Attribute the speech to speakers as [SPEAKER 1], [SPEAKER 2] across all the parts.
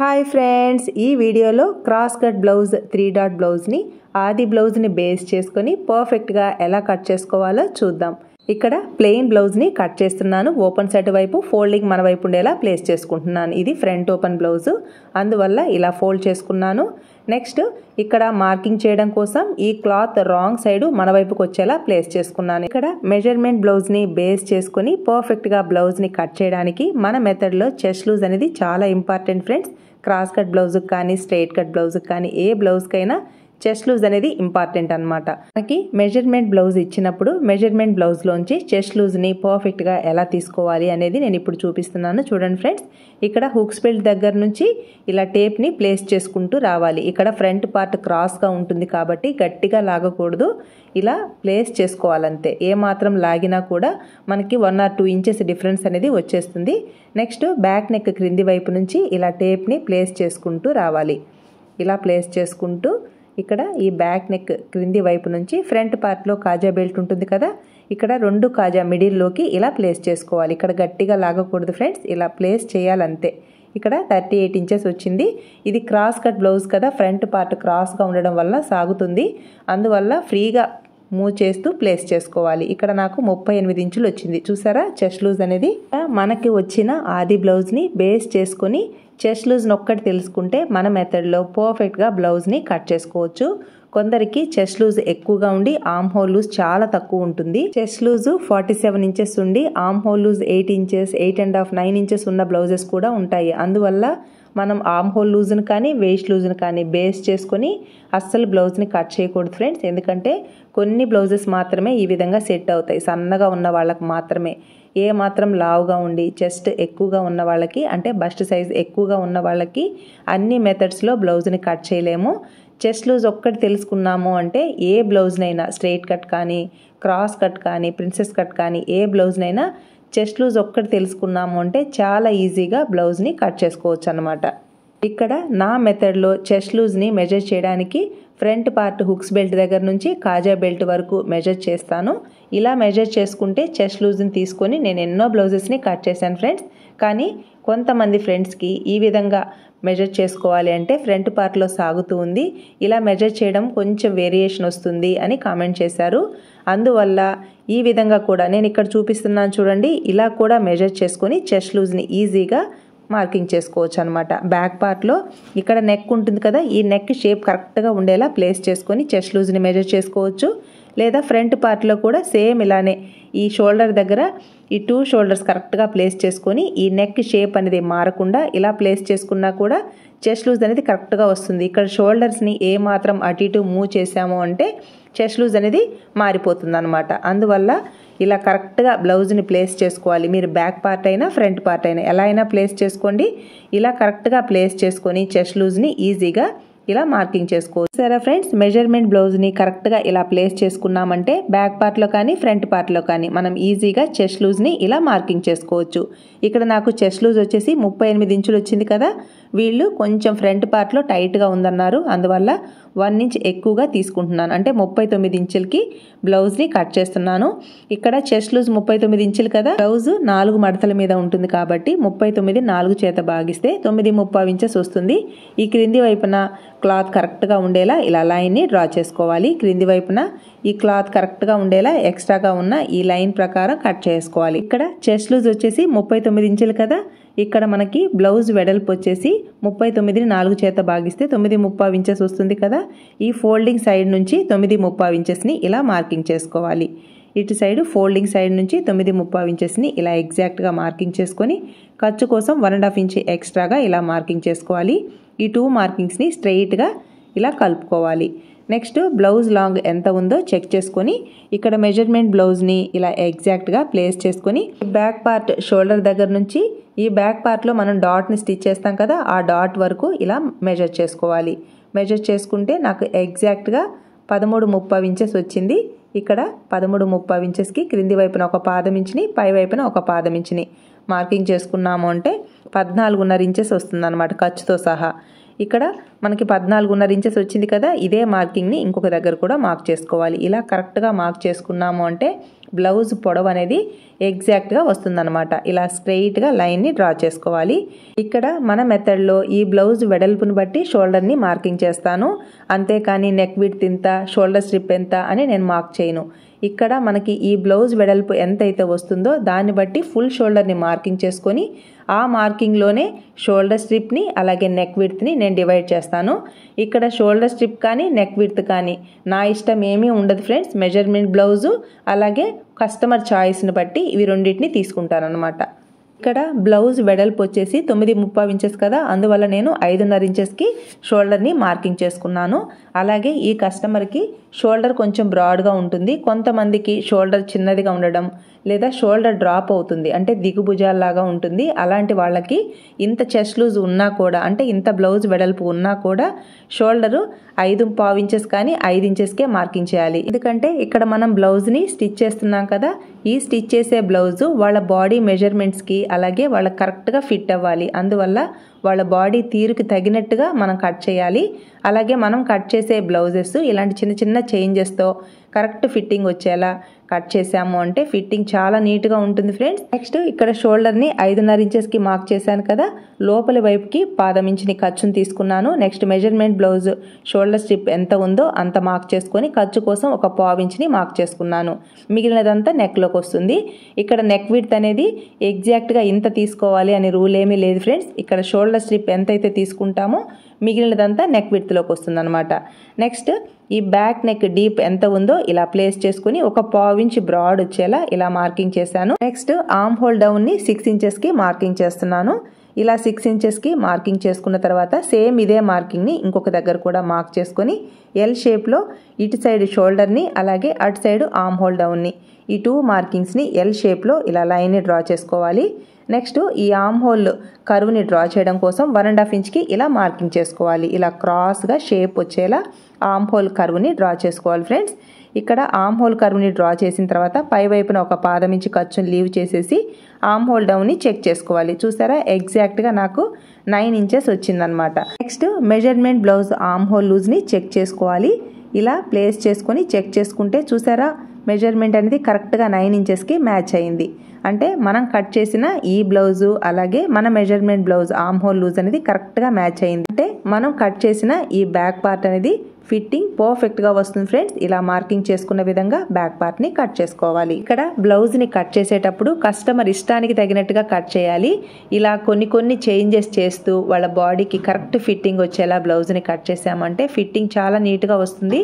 [SPEAKER 1] hi friends ఈ వీడియోలో cross cut blouse three dot బ్లౌజ్ని ఆది బ్లౌజ్ని బేస్ చేసుకొని పర్ఫెక్ట్గా ఎలా కట్ చేసుకోవాలో చూద్దాం ఇక్కడ ప్లెయిన్ బ్లౌజ్ని కట్ చేస్తున్నాను ఓపెన్ సెట్ వైపు ఫోల్డింగ్ మన వైపు ఉండేలా ప్లేస్ చేసుకుంటున్నాను ఇది ఫ్రంట్ ఓపెన్ బ్లౌజ్ అందువల్ల ఇలా ఫోల్డ్ చేసుకున్నాను నెక్స్ట్ ఇక్కడ మార్కింగ్ చేయడం కోసం ఈ క్లాత్ రాంగ్ సైడ్ మన వైపుకి వచ్చేలా ప్లేస్ చేసుకున్నాను ఇక్కడ మెజర్మెంట్ బ్లౌజ్ని బేస్ చేసుకుని పర్ఫెక్ట్గా బ్లౌజ్ని కట్ చేయడానికి మన మెథడ్లో చెస్ లూజ్ అనేది చాలా ఇంపార్టెంట్ ఫ్రెండ్స్ క్రాస్ కట్ బ్లౌజ్కి కానీ స్ట్రైట్ కట్ బ్లౌజ్కి కానీ ఏ బ్లౌజ్కైనా చెస్ట్ లూజ్ అనేది ఇంపార్టెంట్ అనమాట మనకి మెజర్మెంట్ బ్లౌజ్ ఇచ్చినప్పుడు మెజర్మెంట్ బ్లౌజ్లోంచి చెస్ట్ లూజ్ని పర్ఫెక్ట్గా ఎలా తీసుకోవాలి అనేది నేను ఇప్పుడు చూపిస్తున్నాను చూడండి ఫ్రెండ్స్ ఇక్కడ హుక్స్ బెల్ట్ దగ్గర నుంచి ఇలా టేప్ని ప్లేస్ చేసుకుంటూ రావాలి ఇక్కడ ఫ్రంట్ పార్ట్ క్రాస్గా ఉంటుంది కాబట్టి గట్టిగా లాగకూడదు ఇలా ప్లేస్ చేసుకోవాలంతే ఏ మాత్రం లాగినా కూడా మనకి one or two inches difference అనేది వచ్చేస్తుంది నెక్స్ట్ బ్యాక్ నెక్ క్రింది వైపు నుంచి ఇలా టేప్ని ప్లేస్ చేసుకుంటూ రావాలి ఇలా ప్లేస్ చేసుకుంటూ ఇక్కడ ఈ బ్యాక్ నెక్ క్రింది వైపు నుంచి ఫ్రంట్ పార్ట్లో కాజా బెల్ట్ ఉంటుంది కదా ఇక్కడ రెండు కాజా మిడిల్లోకి ఇలా ప్లేస్ చేసుకోవాలి ఇక్కడ గట్టిగా లాగకూడదు ఫ్రెండ్స్ ఇలా ప్లేస్ చేయాలంతే ఇక్కడ థర్టీ ఎయిట్ ఇంచెస్ వచ్చింది ఇది క్రాస్ కట్ బ్లౌజ్ కదా ఫ్రంట్ పార్ట్ క్రాస్గా ఉండడం వల్ల సాగుతుంది అందువల్ల ఫ్రీగా మూవ్ చేస్తూ ప్లేస్ చేసుకోవాలి ఇక్కడ నాకు ముప్పై ఎనిమిది ఇంచులు వచ్చింది చూసారా చెస్ట్ లూజ్ అనేది మనకి వచ్చిన ఆది బ్లౌజ్ని బేస్ చేసుకొని చెస్ట్ లూజ్ని ఒక్కటి తెలుసుకుంటే మన మెథడ్లో పర్ఫెక్ట్గా బ్లౌజ్ని కట్ చేసుకోవచ్చు కొందరికి చెస్ట్ లూజ్ ఎక్కువగా ఉండి ఆమ్ హోల్ లూజ్ చాలా తక్కువ ఉంటుంది chest loose forty seven inches ఉండి arm hole loose eight inches eight and half nine inches ఉన్న బ్లౌజెస్ కూడా ఉంటాయి అందువల్ల మనం ఆమ్ హోల్ లూజ్ని కానీ వేస్ట్ లూజ్ని కానీ బేస్ చేసుకొని అస్సలు బ్లౌజ్ని కట్ చేయకూడదు ఫ్రెండ్స్ ఎందుకంటే కొన్ని బ్లౌజెస్ మాత్రమే ఈ విధంగా సెట్ అవుతాయి సన్నగా ఉన్న వాళ్ళకు మాత్రమే ఏ మాత్రం లావుగా ఉండి చెస్ట్ ఎక్కువగా ఉన్న వాళ్ళకి అంటే బస్ట్ సైజ్ ఎక్కువగా ఉన్న వాళ్ళకి అన్ని మెథడ్స్లో బ్లౌజ్ని కట్ చేయలేము చెస్ట్ లూజ్ ఒక్కటి తెలుసుకున్నాము అంటే ఏ బ్లౌజ్నైనా స్ట్రైట్ కట్ కానీ క్రాస్ కట్ కానీ ప్రిన్సెస్ కట్ కానీ ఏ బ్లౌజ్నైనా చెస్ట్ లూజ్ ఒక్కటి తెలుసుకున్నాము అంటే చాలా ఈజీగా బ్లౌజ్ని కట్ చేసుకోవచ్చు అనమాట ఇక్కడ నా మెథడ్లో చెస్ట్ లూజ్ని మెజర్ చేయడానికి ఫ్రంట్ పార్ట్ హుక్స్ బెల్ట్ దగ్గర నుంచి కాజా బెల్ట్ వరకు మెజర్ చేస్తాను ఇలా మెజర్ చేసుకుంటే చెస్ట్ లూజ్ని తీసుకొని నేను ఎన్నో బ్లౌజెస్ని కట్ చేశాను ఫ్రెండ్స్ కానీ కొంతమంది ఫ్రెండ్స్కి ఈ విధంగా మెజర్ చేసుకోవాలి అంటే ఫ్రంట్ పార్ట్లో సాగుతూ ఉంది ఇలా మెజర్ చేయడం కొంచెం వేరియేషన్ వస్తుంది అని కామెంట్ చేశారు అందువల్ల ఈ విధంగా కూడా నేను ఇక్కడ చూపిస్తున్నాను చూడండి ఇలా కూడా మెజర్ చేసుకొని చెస్ట్ లూజ్ని ఈజీగా మార్కింగ్ చేసుకోవచ్చు అనమాట బ్యాక్ పార్ట్లో ఇక్కడ నెక్ ఉంటుంది కదా ఈ నెక్ షేప్ కరెక్ట్గా ఉండేలా ప్లేస్ చేసుకొని చెస్ట్ లూజ్ని మెజర్ చేసుకోవచ్చు లేదా ఫ్రంట్ పార్ట్లో కూడా సేమ్ ఇలానే ఈ షోల్డర్ దగ్గర ఈ టూ షోల్డర్స్ కరెక్ట్గా ప్లేస్ చేసుకొని ఈ నెక్ షేప్ అనేది మారకుండా ఇలా ప్లేస్ చేసుకున్నా కూడా చెస్ట్ లూజ్ అనేది కరెక్ట్గా వస్తుంది ఇక్కడ షోల్డర్స్ని ఏ మాత్రం అటు ఇటు మూవ్ చేసాము అంటే చెస్ట్ లూజ్ అనేది మారిపోతుంది అనమాట అందువల్ల ఇలా కరెక్ట్గా బ్లౌజ్ని ప్లేస్ చేసుకోవాలి మీరు బ్యాక్ పార్ట్ అయినా ఫ్రంట్ పార్ట్ అయినా ఎలా అయినా ప్లేస్ చేసుకోండి ఇలా కరెక్ట్గా ప్లేస్ చేసుకొని చెస్ట్ లూజ్ని ఈజీగా ఇలా మార్కింగ్ చేసుకోవచ్చు సరే ఫ్రెండ్స్ మెజర్మెంట్ బ్లౌజ్ని కరెక్ట్గా ఇలా ప్లేస్ చేసుకున్నామంటే బ్యాక్ పార్ట్ లో కానీ ఫ్రంట్ పార్ట్ లో కానీ మనం ఈజీగా చెస్ట్ లూజ్ని ఇలా మార్కింగ్ చేసుకోవచ్చు ఇక్కడ నాకు చెస్ట్ లూజ్ వచ్చేసి ముప్పై ఎనిమిది ఇంచులు వచ్చింది కదా వీళ్ళు కొంచెం ఫ్రంట్ పార్ట్లో టైట్గా ఉందన్నారు అందువల్ల వన్ ఇంచ్ ఎక్కువగా తీసుకుంటున్నాను అంటే ముప్పై తొమ్మిది ఇంచులకి బ్లౌజ్ని కట్ చేస్తున్నాను ఇక్కడ చెస్ట్ లూజ్ ముప్పై తొమ్మిది ఇంచులు కదా బ్లౌజ్ నాలుగు మడతల మీద ఉంటుంది కాబట్టి ముప్పై తొమ్మిది నాలుగు చేత భాగిస్తే తొమ్మిది ముప్పై ఇంచెస్ వస్తుంది ఈ క్రింది వైపున క్లాత్ కరెక్ట్గా ఉండేలా ఇలా లైన్ని డ్రా చేసుకోవాలి క్రింది వైపున ఈ క్లాత్ కరెక్ట్గా ఉండేలా ఎక్స్ట్రాగా ఉన్న ఈ లైన్ ప్రకారం కట్ చేసుకోవాలి ఇక్కడ చెస్ట్ లూజ్ వచ్చేసి ముప్పై తొమ్మిది ఇంచులు కదా ఇక్కడ మనకి బ్లౌజ్ వెడల్పు వచ్చేసి ముప్పై తొమ్మిదిని నాలుగు చేత భాగిస్తే తొమ్మిది ముప్పావు ఇంచెస్ వస్తుంది కదా ఈ ఫోల్డింగ్ సైడ్ నుంచి తొమ్మిది ముప్పావు ఇంచెస్ని ఇలా మార్కింగ్ చేసుకోవాలి ఇటు సైడ్ ఫోల్డింగ్ సైడ్ నుంచి తొమ్మిది ముప్పావు ఇంచెస్ని ఇలా ఎగ్జాక్ట్గా మార్కింగ్ చేసుకొని ఖర్చు కోసం వన్ అండ్ హాఫ్ ఇంచ్ ఎక్స్ట్రాగా ఇలా మార్కింగ్ చేసుకోవాలి ఈ టూ మార్కింగ్స్ని స్ట్రెయిట్గా ఇలా కలుపుకోవాలి నెక్స్ట్ బ్లౌజ్ లాంగ్ ఎంత ఉందో చెక్ చేసుకొని ఇక్కడ మెజర్మెంట్ బ్లౌజ్ని ఇలా ఎగ్జాక్ట్గా ప్లేస్ చేసుకొని బ్యాక్ పార్ట్ షోల్డర్ దగ్గర నుంచి ఈ బ్యాక్ పార్ట్లో మనం డాట్ని స్టిచ్ చేస్తాం కదా ఆ డాట్ వరకు ఇలా మెజర్ చేసుకోవాలి మెజర్ చేసుకుంటే నాకు ఎగ్జాక్ట్గా పదమూడు ముప్పై ఇంచెస్ వచ్చింది ఇక్కడ పదమూడు ముప్పై ఇంచెస్కి క్రింది వైపున ఒక పాదం ఇంచుని పై వైపున ఒక పాదం ఇంచుని మార్కింగ్ చేసుకున్నాము అంటే పద్నాలుగున్నర ఇంచెస్ వస్తుందన్నమాట ఖర్చుతో సహా ఇక్కడ మనకి పద్నాలుగున్నర ఇంచెస్ వచ్చింది కదా ఇదే మార్కింగ్ని ఇంకొక దగ్గర కూడా మార్క్ చేసుకోవాలి ఇలా కరెక్ట్గా మార్క్ చేసుకున్నాము అంటే బ్లౌజ్ పొడవు అనేది ఎగ్జాక్ట్గా వస్తుందన్నమాట ఇలా స్ట్రెయిట్గా లైన్ని డ్రా చేసుకోవాలి ఇక్కడ మన మెథడ్లో ఈ బ్లౌజ్ వెడల్పుని బట్టి షోల్డర్ని మార్కింగ్ చేస్తాను అంతేకాని నెక్ విడ్త్ ఇంత షోల్డర్ స్ట్రిప్ ఎంత అని నేను మార్క్ చేయను ఇక్కడ మనకి ఈ బ్లౌజ్ వెడల్పు ఎంతైతే వస్తుందో దాన్ని బట్టి ఫుల్ షోల్డర్ని మార్కింగ్ చేసుకొని ఆ మార్కింగ్లోనే షోల్డర్ స్ట్రిప్ని అలాగే నెక్ విడ్త్ని నేను డివైడ్ చేస్తాను ఇక్కడ షోల్డర్ స్ట్రిప్ కానీ నెక్ విడ్త్ కానీ నా ఇష్టం ఏమీ ఉండదు ఫ్రెండ్స్ మెజర్మెంట్ బ్లౌజు అలాగే కస్టమర్ చాయిస్ని బట్టి ఇవి రెండింటిని తీసుకుంటానమాట ఇక్కడ బ్లౌజ్ వెడల్పు వచ్చేసి తొమ్మిది ముప్పై ఇంచెస్ కదా అందువల్ల నేను ఐదున్నర ఇంచెస్కి షోల్డర్ని మార్కింగ్ చేసుకున్నాను అలాగే ఈ కస్టమర్కి షోల్డర్ కొంచెం బ్రాడ్గా ఉంటుంది కొంతమందికి షోల్డర్ చిన్నదిగా ఉండడం లేదా షోల్డర్ డ్రాప్ అవుతుంది అంటే దిగుభుజాల్లాగా ఉంటుంది అలాంటి వాళ్ళకి ఇంత చెస్ట్ లూజ్ ఉన్నా కూడా అంటే ఇంత బ్లౌజ్ వెడల్పు ఉన్నా కూడా షోల్డరు ఐదు పావు ఇంచెస్ కానీ ఐదు ఇంచెస్కే మార్కింగ్ చేయాలి ఎందుకంటే ఇక్కడ మనం బ్లౌజ్ని స్టిచ్ చేస్తున్నాం కదా ఈ స్టిచ్ చేసే బ్లౌజు వాళ్ళ బాడీ మెజర్మెంట్స్కి అలాగే వాళ్ళ కరెక్ట్గా ఫిట్ అవ్వాలి అందువల్ల వాళ్ళ బాడీ తీరుకి తగినట్టుగా మనం కట్ చేయాలి అలాగే మనం కట్ చేసే బ్లౌజెస్ ఇలాంటి చిన్న చిన్న చేంజెస్తో కరెక్ట్ ఫిట్టింగ్ వచ్చేలా కట్ చేసాము అంటే ఫిట్టింగ్ చాలా నీట్గా ఉంటుంది ఫ్రెండ్స్ నెక్స్ట్ ఇక్కడ షోల్డర్ని ఐదున్నర ఇంచెస్కి మార్క్ చేశాను కదా లోపలి వైపుకి పాదం ఇంచుని ఖర్చును తీసుకున్నాను next measurement blouse shoulder strip ఎంత ఉందో అంత మార్క్ చేసుకొని ఖర్చు కోసం ఒక పావు మార్క్ చేసుకున్నాను మిగిలినదంతా నెక్లోకి వస్తుంది ఇక్కడ నెక్ విడ్త్ అనేది ఎగ్జాక్ట్గా ఇంత తీసుకోవాలి అనే రూల్ ఏమీ లేదు ఫ్రెండ్స్ ఇక్కడ షోల్డర్ స్ట్రిప్ ఎంతైతే తీసుకుంటామో మిగిలినదంతా నెక్ విత్లోకి వస్తుంది అనమాట నెక్స్ట్ ఈ బ్యాక్ నెక్ డీప్ ఎంత ఉందో ఇలా ప్లేస్ చేసుకుని ఒక ఇంచ్ బ్రాడ్ వచ్చేలా ఇలా మార్కింగ్ చేశాను నెక్స్ట్ ఆర్మ్ హోల్ డౌన్ని సిక్స్ ఇంచెస్కి మార్కింగ్ చేస్తున్నాను ఇలా సిక్స్ ఇంచెస్కి మార్కింగ్ చేసుకున్న తర్వాత సేమ్ ఇదే మార్కింగ్ని ఇంకొక దగ్గర కూడా మార్క్ చేసుకొని ఎల్ షేప్లో ఇటు సైడ్ షోల్డర్ని అలాగే అటు సైడ్ ఆర్మ్ హోల్ డౌన్ని ఈ టూ మార్కింగ్స్ని ఎల్ షేప్లో ఇలా లైన్ని డ్రా చేసుకోవాలి నెక్స్ట్ ఈ ఆమ్ హోల్ కరువుని డ్రా చేయడం కోసం వన్ అండ్ హాఫ్ ఇంచ్కి ఇలా మార్కింగ్ చేసుకోవాలి ఇలా క్రాస్గా షేప్ వచ్చేలా ఆమ్ హోల్ కరువుని డ్రా చేసుకోవాలి ఫ్రెండ్స్ ఇక్కడ ఆమ్ హోల్ కరువుని డ్రా చేసిన తర్వాత పై వైపున ఒక పాదం ఇంచు ఖర్చుని లీవ్ చేసేసి ఆమ్ హోల్ డౌన్ని చెక్ చేసుకోవాలి చూసారా ఎగ్జాక్ట్గా నాకు నైన్ ఇంచెస్ వచ్చిందనమాట next measurement blouse arm hole లూజ్ని చెక్ చేసుకోవాలి ఇలా ప్లేస్ చేసుకొని చెక్ చేసుకుంటే చూసారా మెజర్మెంట్ అనేది కరెక్ట్గా నైన్ ఇంచెస్కి మ్యాచ్ అయింది అంటే మనం కట్ చేసిన ఈ బ్లౌజు అలాగే మన measurement blouse arm hole loose అనేది కరెక్ట్గా మ్యాచ్ అయింది అంటే మనం కట్ చేసిన ఈ బ్యాక్ పార్ట్ అనేది ఫిట్టింగ్ పర్ఫెక్ట్ గా వస్తుంది ఫ్రెండ్స్ ఇలా మార్కింగ్ చేసుకున్న విధంగా బ్యాక్ పార్ట్ని కట్ చేసుకోవాలి ఇక్కడ బ్లౌజ్ని కట్ చేసేటప్పుడు కస్టమర్ ఇష్టానికి తగినట్టుగా కట్ చేయాలి ఇలా కొన్ని కొన్ని చేంజెస్ చేస్తూ వాళ్ళ బాడీకి కరెక్ట్ ఫిట్టింగ్ వచ్చేలా బ్లౌజ్ని కట్ చేసామంటే ఫిట్టింగ్ చాలా నీట్గా వస్తుంది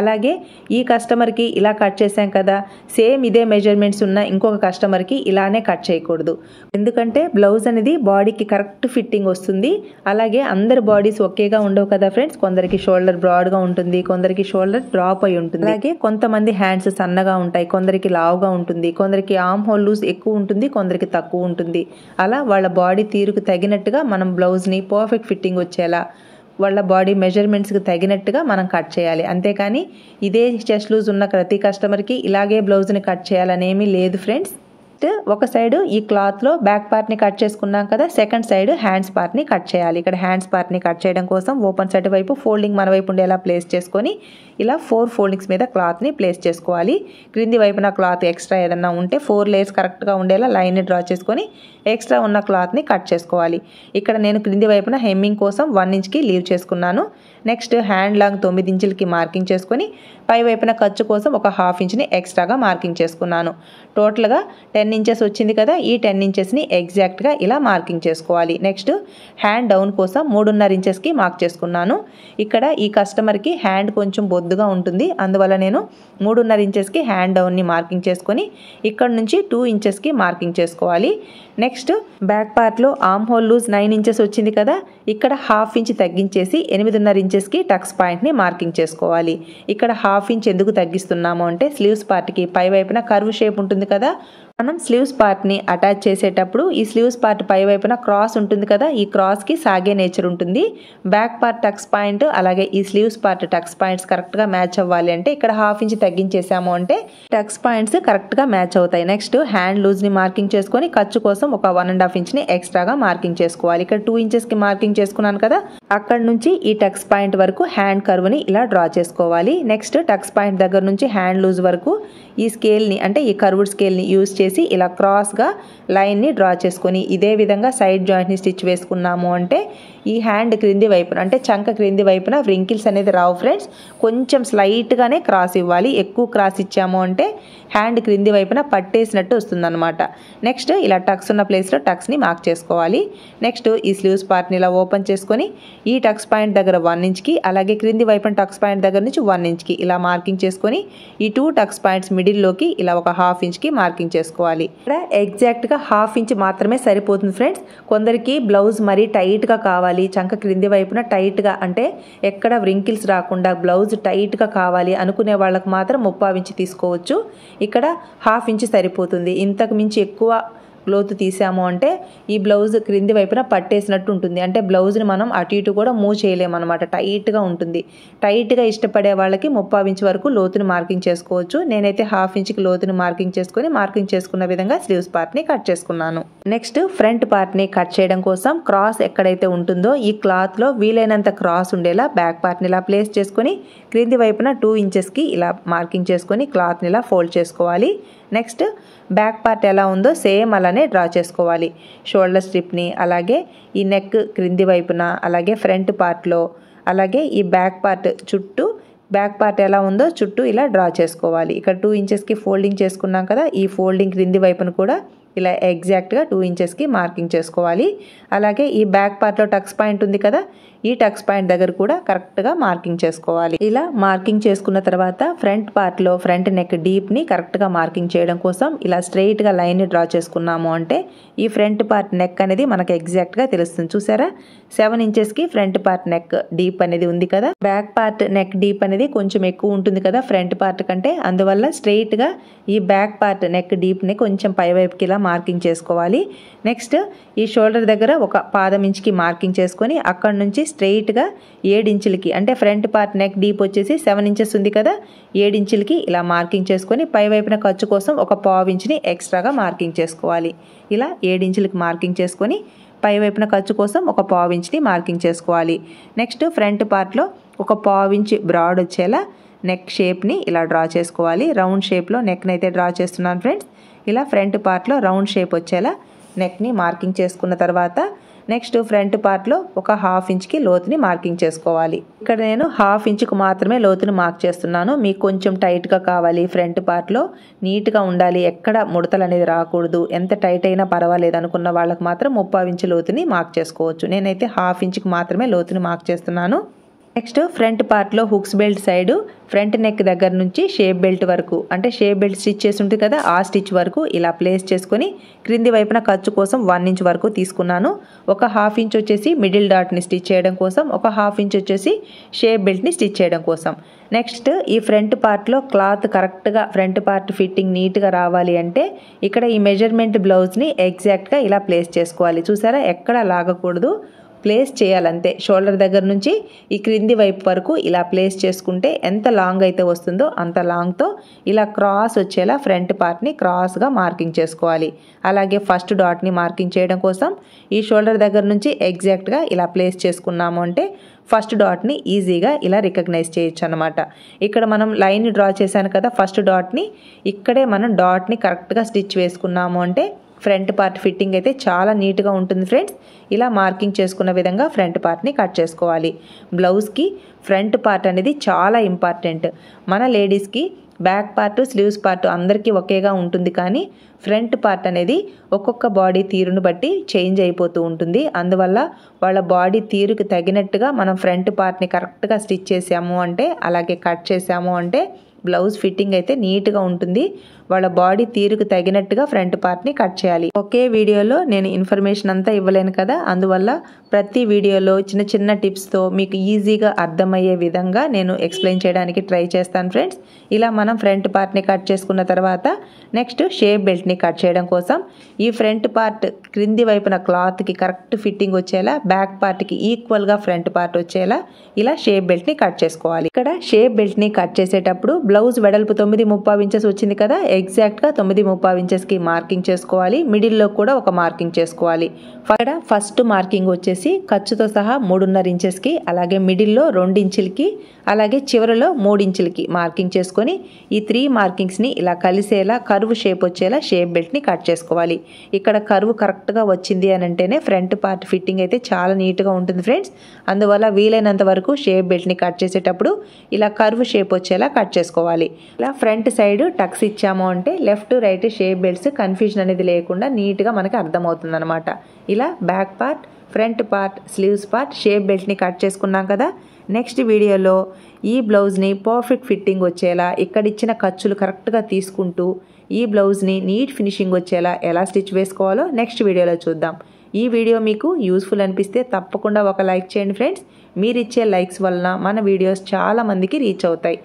[SPEAKER 1] అలాగే ఈ కస్టమర్ కి ఇలా కట్ చేసాం కదా సేమ్ ఇదే మెజర్మెంట్స్ ఉన్న ఇంకొక కస్టమర్ కి ఇలానే కట్ చేయకూడదు ఎందుకంటే బ్లౌజ్ అనేది బాడీకి కరెక్ట్ ఫిట్టింగ్ వస్తుంది అలాగే అందరి బాడీస్ ఒకేగా ఉండవు కదా ఫ్రెండ్స్ కొందరికి షోల్డర్ బ్రాడ్గా ఉంటుంది కొందరికి షోల్డర్ డ్రాప్ అయి ఉంటుంది అలాగే కొంతమంది హ్యాండ్స్ సన్నగా ఉంటాయి కొందరికి లావుగా ఉంటుంది కొందరికి ఆమ్ హోల్ లూజ్ ఎక్కువ ఉంటుంది కొందరికి తక్కువ ఉంటుంది అలా వాళ్ళ బాడీ తీరుకు తగినట్టుగా మనం బ్లౌజ్ని పర్ఫెక్ట్ ఫిట్టింగ్ వచ్చేలా వాళ్ళ బాడీ మెజర్మెంట్స్కి తగినట్టుగా మనం కట్ చేయాలి అంతేకాని ఇదే చెస్ట్ లూజ్ ఉన్న ప్రతి కస్టమర్కి ఇలాగే బ్లౌజ్ని కట్ చేయాలనేమీ లేదు ఫ్రెండ్స్ ఒక సైడ్ ఈ క్లాత్లో బ్యాక్ పార్ట్ని కట్ చేసుకున్నాం కదా సెకండ్ సైడ్ హ్యాండ్స్ పార్ట్ని కట్ చేయాలి ఇక్కడ హ్యాండ్స్ పార్ట్ని కట్ చేయడం కోసం ఓపెన్ సైడ్ వైపు ఫోల్డింగ్ మన వైపు ఉండేలా ప్లేస్ చేసుకొని ఇలా ఫోర్ ఫోల్డింగ్స్ మీద క్లాత్ని ప్లేస్ చేసుకోవాలి క్రింది వైపున క్లాత్ ఎక్స్ట్రా ఏదన్నా ఉంటే ఫోర్ లేయర్స్ కరెక్ట్గా ఉండేలా లైన్ని డ్రా చేసుకొని ఎక్స్ట్రా ఉన్న క్లాత్ని కట్ చేసుకోవాలి ఇక్కడ నేను క్రింది వైపున హెమ్మింగ్ కోసం వన్ ఇంచ్కి లీవ్ చేసుకున్నాను నెక్స్ట్ హ్యాండ్ లాంగ్ తొమ్మిది ఇంచులకి మార్కింగ్ చేసుకొని పై వైపున ఖర్చు కోసం ఒక హాఫ్ ఇంచ్ని ఎక్స్ట్రాగా మార్కింగ్ చేసుకున్నాను టోటల్గా టెన్ ఇంచెస్ వచ్చింది కదా ఈ టెన్ ఇంచెస్ని ఎగ్జాక్ట్గా ఇలా మార్కింగ్ చేసుకోవాలి నెక్స్ట్ హ్యాండ్ డౌన్ కోసం మూడున్నర ఇంచెస్కి మార్క్ చేసుకున్నాను ఇక్కడ ఈ కస్టమర్కి హ్యాండ్ కొంచెం బొద్దుగా ఉంటుంది అందువల్ల నేను మూడున్నర ఇంచెస్కి హ్యాండ్ డౌన్ని మార్కింగ్ చేసుకొని ఇక్కడ నుంచి టూ ఇంచెస్కి మార్కింగ్ చేసుకోవాలి నెక్స్ట్ బ్యాక్ పార్ట్లో arm hole loose nine inches వచ్చింది కదా ఇక్కడ హాఫ్ ఇంచ్ తగ్గించేసి ఎనిమిదిన్నర ఇంచెస్కి టక్స్ పాయింట్ని మార్కింగ్ చేసుకోవాలి ఇక్కడ హాఫ్ ఇంచ్ ఎందుకు తగ్గిస్తున్నాము అంటే స్లీవ్స్ పార్ట్కి పై వైపున కర్వ్ షేప్ ఉంటుంది कदा మనం స్లీవ్స్ పార్ట్ని అటాచ్ చేసేటప్పుడు ఈ స్లీవ్స్ పార్ట్ పై వైపున క్రాస్ ఉంటుంది కదా ఈ క్రాస్కి సాగే నేచర్ ఉంటుంది బ్యాక్ పార్ట్ టక్స్ పాయింట్ అలాగే ఈ స్లీవ్స్ పార్ట్ టక్స్ పాయింట్స్ కరెక్ట్గా మ్యాచ్ అవ్వాలి అంటే ఇక్కడ హాఫ్ ఇంచ్ తగ్గించేసాము అంటే టక్స్ పాయింట్స్ కరెక్ట్గా మ్యాచ్ అవుతాయి నెక్స్ట్ హ్యాండ్ లూజ్ని మార్కింగ్ చేసుకొని ఖర్చు కోసం ఒక వన్ అండ్ హాఫ్ ఇంచ్ని ఎక్స్ట్రాగా మార్కింగ్ చేసుకోవాలి ఇక్కడ టూ ఇంచెస్కి మార్కింగ్ చేసుకున్నాను కదా అక్కడ నుంచి ఈ టక్స్ పాయింట్ వరకు హ్యాండ్ కర్వ్ని ఇలా డ్రా చేసుకోవాలి నెక్స్ట్ టక్స్ పాయింట్ దగ్గర నుంచి హ్యాండ్ లూజ్ వరకు ఈ స్కేల్ని అంటే ఈ కర్వ్డ్ స్కేల్ని యూజ్ చేసి చేసి ఇలా క్రాస్గా లైన్ని డ్రా చేసుకొని ఇదే విధంగా సైడ్ జాయింట్ని స్టిచ్ వేసుకున్నాము అంటే ఈ హ్యాండ్ క్రింది వైపున అంటే చంక క్రింది వైపున వ్రింకిల్స్ అనేది రావు ఫ్రెండ్స్ కొంచెం స్లైట్గానే క్రాస్ ఇవ్వాలి ఎక్కువ క్రాస్ ఇచ్చాము అంటే హ్యాండ్ క్రింది వైపున పట్టేసినట్టు వస్తుందన్నమాట నెక్స్ట్ ఇలా టక్స్ ఉన్న ప్లేస్లో టక్స్ని మార్క్ చేసుకోవాలి నెక్స్ట్ ఈ స్లీవ్స్ పార్ట్ని ఇలా ఓపెన్ చేసుకొని ఈ టక్స్ పాయింట్ దగ్గర వన్ ఇంచ్కి అలాగే క్రింది వైపున టక్స్ పాయింట్ దగ్గర నుంచి వన్ ఇంచ్కి ఇలా మార్కింగ్ చేసుకొని ఈ టూ టక్స్ పాయింట్స్ మిడిల్లోకి ఇలా ఒక హాఫ్ ఇంచ్కి మార్కింగ్ చేసుకోవాలి ఇక్కడ ఎగ్జాక్ట్గా హాఫ్ ఇంచ్ మాత్రమే సరిపోతుంది ఫ్రెండ్స్ కొందరికి బ్లౌజ్ మరీ టైట్గా కావాలి కావాలి చంక క్రింది వైపున టైట్గా అంటే ఎక్కడ వ్రింకిల్స్ రాకుండా బ్లౌజ్ టైట్గా కావాలి అనుకునే వాళ్ళకు మాత్రం ముప్పావించి ఇంచి తీసుకోవచ్చు ఇక్కడ హాఫ్ ఇంచ్ సరిపోతుంది ఇంతకు మించి ఎక్కువ క్లోత్ తీసాము అంటే ఈ బ్లౌజ్ క్రింది వైపున పట్టేసినట్టు ఉంటుంది అంటే బ్లౌజ్ని మనం అటు ఇటు కూడా మూవ్ చేయలేమన్నమాట టైట్గా ఉంటుంది టైట్గా ఇష్టపడే వాళ్ళకి ముప్పై ఇంచ్ వరకు లోతుని మార్కింగ్ చేసుకోవచ్చు నేనైతే హాఫ్ ఇంచ్కి లోతుని మార్కింగ్ చేసుకుని మార్కింగ్ చేసుకున్న విధంగా స్లీవ్స్ పార్ట్ని కట్ చేసుకున్నాను నెక్స్ట్ ఫ్రంట్ పార్ట్ని కట్ చేయడం కోసం క్రాస్ ఎక్కడైతే ఉంటుందో ఈ క్లాత్లో వీలైనంత క్రాస్ ఉండేలా బ్యాక్ పార్ట్ని ఇలా ప్లేస్ చేసుకొని క్రింది వైపున టూ ఇంచెస్కి ఇలా మార్కింగ్ చేసుకొని క్లాత్ని ఇలా ఫోల్డ్ చేసుకోవాలి నెక్స్ట్ బ్యాక్ పార్ట్ ఎలా ఉందో సేమ్ అలానే డ్రా చేసుకోవాలి షోల్డర్ స్ట్రిప్ని అలాగే ఈ నెక్ క్రింది వైపున అలాగే ఫ్రంట్ పార్ట్లో అలాగే ఈ బ్యాక్ పార్ట్ చుట్టూ బ్యాక్ పార్ట్ ఎలా ఉందో చుట్టూ ఇలా డ్రా చేసుకోవాలి ఇక్కడ టూ ఇంచెస్కి ఫోల్డింగ్ చేసుకున్నాం కదా ఈ ఫోల్డింగ్ క్రింది వైపును కూడా ఇలా ఎగ్జాక్ట్గా టూ ఇంచెస్కి మార్కింగ్ చేసుకోవాలి అలాగే ఈ బ్యాక్ పార్ట్లో టక్స్ పాయింట్ ఉంది కదా ఈ టక్స్ పాయింట్ దగ్గర కూడా కరెక్ట్గా మార్కింగ్ చేసుకోవాలి ఇలా మార్కింగ్ చేసుకున్న తర్వాత ఫ్రంట్ పార్ట్లో ఫ్రంట్ నెక్ డీప్ని కరెక్ట్గా మార్కింగ్ చేయడం కోసం ఇలా స్ట్రైట్గా లైన్ని డ్రా చేసుకున్నాము అంటే ఈ ఫ్రంట్ పార్ట్ నెక్ అనేది మనకు ఎగ్జాక్ట్గా తెలుస్తుంది చూసారా సెవెన్ ఇంచెస్కి ఫ్రంట్ పార్ట్ నెక్ డీప్ అనేది ఉంది కదా బ్యాక్ పార్ట్ నెక్ డీప్ అనేది కొంచెం ఎక్కువ ఉంటుంది కదా ఫ్రంట్ పార్ట్ కంటే అందువల్ల స్ట్రైట్గా ఈ బ్యాక్ పార్ట్ నెక్ డీప్ని కొంచెం పైవైపుకి ఇలా మార్కింగ్ చేసుకోవాలి నెక్స్ట్ ఈ షోల్డర్ దగ్గర ఒక పాదం ఇంచుకి మార్కింగ్ చేసుకొని అక్కడ నుంచి స్ట్రైట్గా ఇంచులకి అంటే ఫ్రంట్ పార్ట్ నెక్ డీప్ వచ్చేసి సెవెన్ ఇంచెస్ ఉంది కదా ఇంచులకి ఇలా మార్కింగ్ చేసుకొని పైవైపున ఖర్చు కోసం ఒక పావు ఇంచుని ఎక్స్ట్రాగా మార్కింగ్ చేసుకోవాలి ఇలా ఇంచులకి మార్కింగ్ చేసుకొని పైవైపున ఖర్చు కోసం ఒక పావు ఇంచుని మార్కింగ్ చేసుకోవాలి నెక్స్ట్ ఫ్రంట్ పార్ట్లో ఒక పావు ఇంచు బ్రాడ్ వచ్చేలా నెక్ షేప్ని ఇలా డ్రా చేసుకోవాలి రౌండ్ షేప్లో నెక్ని అయితే డ్రా చేస్తున్నాను ఫ్రెండ్స్ ఇలా ఫ్రంట్ పార్ట్లో రౌండ్ షేప్ వచ్చేలా నెక్ని మార్కింగ్ చేసుకున్న తర్వాత నెక్స్ట్ ఫ్రంట్ పార్ట్లో ఒక హాఫ్ ఇంచ్కి లోతుని మార్కింగ్ చేసుకోవాలి ఇక్కడ నేను హాఫ్ ఇంచ్కి మాత్రమే లోతుని మార్క్ చేస్తున్నాను మీకు కొంచెం టైట్గా కావాలి ఫ్రంట్ పార్ట్లో నీట్గా ఉండాలి ఎక్కడ ముడతలు అనేది రాకూడదు ఎంత టైట్ అయినా పర్వాలేదు అనుకున్న వాళ్ళకి మాత్రం ముప్పై ఇంచు లోతుని మార్క్ చేసుకోవచ్చు నేనైతే హాఫ్ ఇంచ్కి మాత్రమే లోతుని మార్క్ చేస్తున్నాను నెక్స్ట్ ఫ్రంట్ పార్ట్లో hooks belt side front neck దగ్గర నుంచి షేప్ బెల్ట్ వరకు అంటే షేప్ బెల్ట్ స్టిచ్ చేసి ఉంటుంది కదా ఆ స్టిచ్ వరకు ఇలా ప్లేస్ చేసుకొని క్రింది వైపున ఖర్చు కోసం వన్ ఇంచ్ వరకు తీసుకున్నాను ఒక హాఫ్ ఇంచ్ వచ్చేసి మిడిల్ డాట్ని స్టిచ్ చేయడం కోసం ఒక హాఫ్ ఇంచ్ వచ్చేసి షేప్ బెల్ట్ని స్టిచ్ చేయడం కోసం నెక్స్ట్ ఈ ఫ్రంట్ పార్ట్లో క్లాత్ కరెక్ట్గా ఫ్రంట్ పార్ట్ ఫిట్టింగ్ నీట్గా రావాలి అంటే ఇక్కడ ఈ మెజర్మెంట్ బ్లౌజ్ని ఎగ్జాక్ట్గా ఇలా ప్లేస్ చేసుకోవాలి చూసారా ఎక్కడ లాగకూడదు ప్లేస్ చేయాలంతే షోల్డర్ దగ్గర నుంచి ఈ క్రింది వైపు వరకు ఇలా ప్లేస్ చేసుకుంటే ఎంత లాంగ్ అయితే వస్తుందో అంత లాంగ్తో ఇలా క్రాస్ వచ్చేలా ఫ్రంట్ పార్ట్ని క్రాస్గా మార్కింగ్ చేసుకోవాలి అలాగే ఫస్ట్ డాట్ని మార్కింగ్ చేయడం కోసం ఈ షోల్డర్ దగ్గర నుంచి ఎగ్జాక్ట్గా ఇలా ప్లేస్ చేసుకున్నాము అంటే ఫస్ట్ డాట్ని ఈజీగా ఇలా రికగ్నైజ్ చేయొచ్చు అనమాట ఇక్కడ మనం లైన్ డ్రా చేశాను కదా ఫస్ట్ డాట్ని ఇక్కడే మనం డాట్ని కరెక్ట్గా స్టిచ్ వేసుకున్నాము అంటే ఫ్రంట్ పార్ట్ ఫిట్టింగ్ అయితే చాలా నీట్గా ఉంటుంది ఫ్రెండ్స్ ఇలా మార్కింగ్ చేసుకున్న విధంగా ఫ్రంట్ పార్ట్ని కట్ చేసుకోవాలి బ్లౌజ్కి ఫ్రంట్ పార్ట్ అనేది చాలా ఇంపార్టెంట్ మన లేడీస్కి బ్యాక్ పార్ట్ స్లీవ్స్ పార్ట్ అందరికీ ఒకేగా ఉంటుంది కానీ ఫ్రంట్ పార్ట్ అనేది ఒక్కొక్క బాడీ తీరును బట్టి చేంజ్ అయిపోతూ ఉంటుంది అందువల్ల వాళ్ళ బాడీ తీరుకు తగినట్టుగా మనం ఫ్రంట్ పార్ట్ని కరెక్ట్గా స్టిచ్ చేసాము అంటే అలాగే కట్ చేసాము అంటే బ్లౌజ్ ఫిట్టింగ్ అయితే నీట్గా ఉంటుంది వాళ్ళ బాడీ తీరుకు తగినట్టుగా ఫ్రంట్ పార్ట్ని కట్ చేయాలి ఒకే వీడియోలో నేను ఇన్ఫర్మేషన్ అంతా ఇవ్వలేను కదా అందువల్ల ప్రతి వీడియోలో చిన్న చిన్న టిప్స్తో మీకు ఈజీగా అర్థమయ్యే విధంగా నేను ఎక్స్ప్లెయిన్ చేయడానికి ట్రై చేస్తాను ఫ్రెండ్స్ ఇలా మనం ఫ్రంట్ పార్ట్ని కట్ చేసుకున్న తర్వాత నెక్స్ట్ షేప్ బెల్ట్ని కట్ చేయడం కోసం ఈ ఫ్రంట్ పార్ట్ క్రింది వైపున క్లాత్కి కరెక్ట్ ఫిట్టింగ్ వచ్చేలా బ్యాక్ పార్ట్కి ఈక్వల్గా ఫ్రంట్ పార్ట్ వచ్చేలా ఇలా షేప్ బెల్ట్ని కట్ చేసుకోవాలి ఇక్కడ షేప్ బెల్ట్ని కట్ చేసేటప్పుడు బ్లౌజ్ వెడల్పు తొమ్మిది ముప్పై ఇంచెస్ వచ్చింది కదా ఎగ్జాక్ట్గా తొమ్మిది ముప్పై ఇంచెస్కి మార్కింగ్ చేసుకోవాలి మిడిల్లో కూడా ఒక మార్కింగ్ చేసుకోవాలి ఇక్కడ ఫస్ట్ మార్కింగ్ వచ్చేసి ఖర్చుతో సహా మూడున్నర ఇంచెస్కి అలాగే మిడిల్లో రెండు ఇంచులకి అలాగే చివరలో మూడించులకి మార్కింగ్ చేసుకొని ఈ త్రీ మార్కింగ్స్ని ఇలా కలిసేలా కరువు షేప్ వచ్చేలా షేప్ బెల్ట్ని కట్ చేసుకోవాలి ఇక్కడ కరువు కరెక్ట్గా వచ్చింది అని అంటేనే ఫ్రంట్ పార్ట్ ఫిట్టింగ్ అయితే చాలా నీట్గా ఉంటుంది ఫ్రెండ్స్ అందువల్ల వీలైనంత వరకు షేప్ బెల్ట్ని కట్ చేసేటప్పుడు ఇలా కరువు షేప్ వచ్చేలా కట్ చేసుకోవాలి ఇలా ఫ్రంట్ సైడ్ టక్స్ ఇచ్చాము అంటే left right shape belts confusion అనేది లేకుండా నీట్గా మనకి అర్థమవుతుంది అనమాట ఇలా back part front part sleeves part shape బెల్ట్ని కట్ చేసుకున్నాం కదా నెక్స్ట్ వీడియోలో ఈ బ్లౌజ్ని పర్ఫెక్ట్ ఫిట్టింగ్ వచ్చేలా ఇక్కడిచ్చిన ఖర్చులు కరెక్ట్గా తీసుకుంటూ ఈ బ్లౌజ్ని నీట్ ఫినిషింగ్ వచ్చేలా ఎలా స్టిచ్ వేసుకోవాలో నెక్స్ట్ వీడియోలో చూద్దాం ఈ వీడియో మీకు యూస్ఫుల్ అనిపిస్తే తప్పకుండా ఒక లైక్ చేయండి ఫ్రెండ్స్ మీరు ఇచ్చే లైక్స్ వలన మన వీడియోస్ చాలామందికి రీచ్ అవుతాయి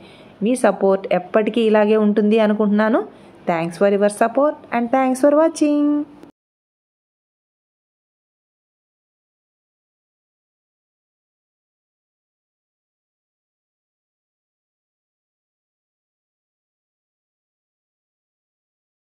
[SPEAKER 1] మీ సపోర్ట్ ఎప్పటికీ ఇలాగే ఉంటుంది అనుకుంటున్నాను thanks for your support and thanks for watching